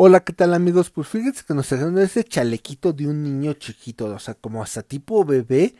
Hola, ¿qué tal amigos? Pues fíjense que nos trajeron ese chalequito de un niño chiquito, o sea, como hasta tipo bebé,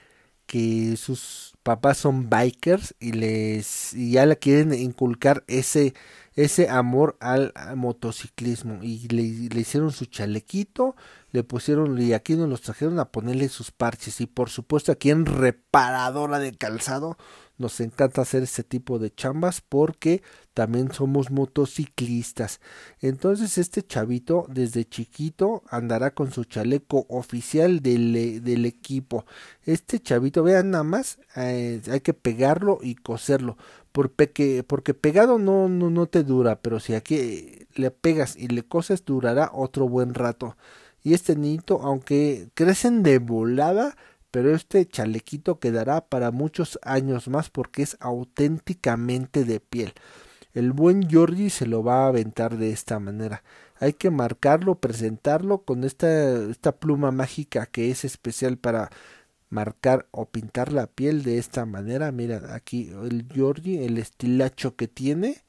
que sus papás son bikers y les y ya le quieren inculcar ese, ese amor al, motociclismo. Y le, le, hicieron su chalequito, le pusieron, y aquí nos los trajeron a ponerle sus parches. Y por supuesto aquí en reparadora de calzado nos encanta hacer este tipo de chambas porque también somos motociclistas. Entonces este chavito desde chiquito andará con su chaleco oficial del, eh, del equipo. Este chavito, vean nada más, eh, hay que pegarlo y coserlo. Porque, porque pegado no, no, no te dura, pero si aquí eh, le pegas y le coses durará otro buen rato. Y este nito aunque crecen de volada, pero este chalequito quedará para muchos años más porque es auténticamente de piel. El buen Giorgi se lo va a aventar de esta manera. Hay que marcarlo, presentarlo con esta, esta pluma mágica que es especial para marcar o pintar la piel de esta manera. Mira aquí el Giorgi, el estilacho que tiene.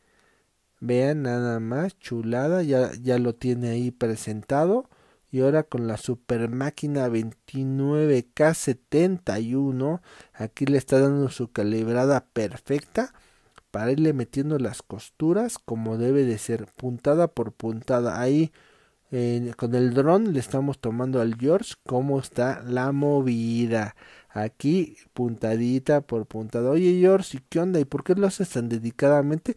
Vean nada más, chulada, ya, ya lo tiene ahí presentado y ahora con la super máquina 29K71 aquí le está dando su calibrada perfecta para irle metiendo las costuras como debe de ser puntada por puntada ahí con el dron le estamos tomando al George cómo está la movida aquí puntadita por puntada oye George y qué onda y por qué lo haces tan dedicadamente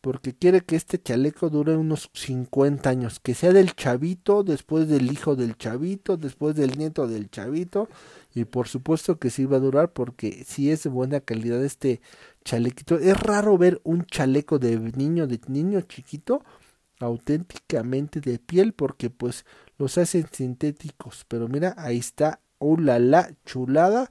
porque quiere que este chaleco dure unos 50 años, que sea del chavito, después del hijo del chavito, después del nieto del chavito, y por supuesto que sí va a durar porque si es de buena calidad este chalequito. Es raro ver un chaleco de niño, de niño chiquito, auténticamente de piel, porque pues los hacen sintéticos, pero mira, ahí está, oh la la, chulada,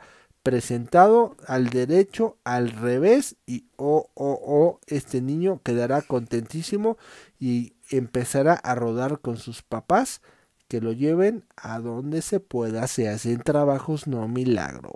presentado al derecho, al revés y oh, oh, oh, este niño quedará contentísimo y empezará a rodar con sus papás que lo lleven a donde se pueda, se hacen trabajos, no milagro.